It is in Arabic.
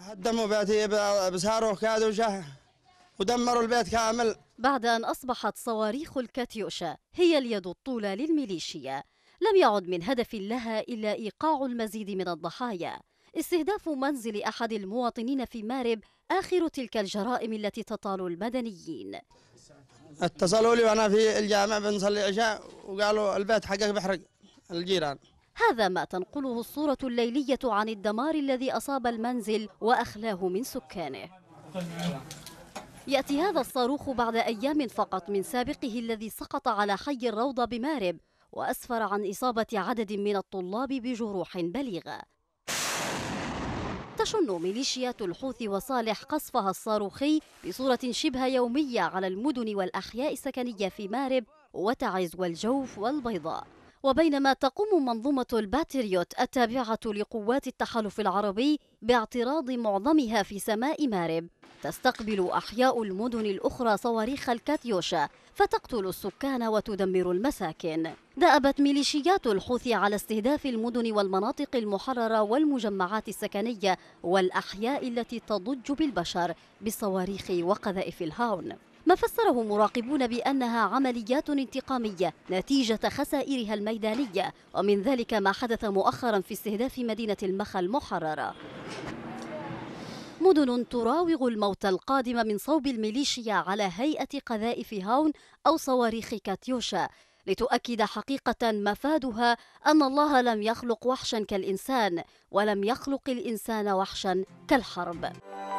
هدموا بيتي بسهار كادوا ودمروا البيت كامل بعد أن أصبحت صواريخ الكاتيوشا هي اليد الطولى للميليشيا لم يعد من هدف لها إلا إيقاع المزيد من الضحايا استهداف منزل أحد المواطنين في مارب آخر تلك الجرائم التي تطال المدنيين اتصلوا لي وأنا في الجامع بنصلي عشاء وقالوا البيت حقك بحرق الجيران هذا ما تنقله الصورة الليلية عن الدمار الذي أصاب المنزل وأخلاه من سكانه يأتي هذا الصاروخ بعد أيام فقط من سابقه الذي سقط على حي الروضة بمارب وأسفر عن إصابة عدد من الطلاب بجروح بليغة تشن ميليشيات الحوثي وصالح قصفها الصاروخي بصورة شبه يومية على المدن والأحياء السكنية في مارب وتعز والجوف والبيضاء وبينما تقوم منظومة الباتريوت التابعة لقوات التحالف العربي باعتراض معظمها في سماء مارب تستقبل أحياء المدن الأخرى صواريخ الكاتيوشا فتقتل السكان وتدمر المساكن دأبت ميليشيات الحوثي على استهداف المدن والمناطق المحررة والمجمعات السكنية والأحياء التي تضج بالبشر بالصواريخ وقذائف الهاون ما فسره مراقبون بأنها عمليات انتقامية نتيجة خسائرها الميدانية ومن ذلك ما حدث مؤخرا في استهداف مدينة المخا المحررة مدن تراوغ الموت القادم من صوب الميليشيا على هيئة قذائف هاون أو صواريخ كاتيوشا لتؤكد حقيقة مفادها أن الله لم يخلق وحشا كالإنسان ولم يخلق الإنسان وحشا كالحرب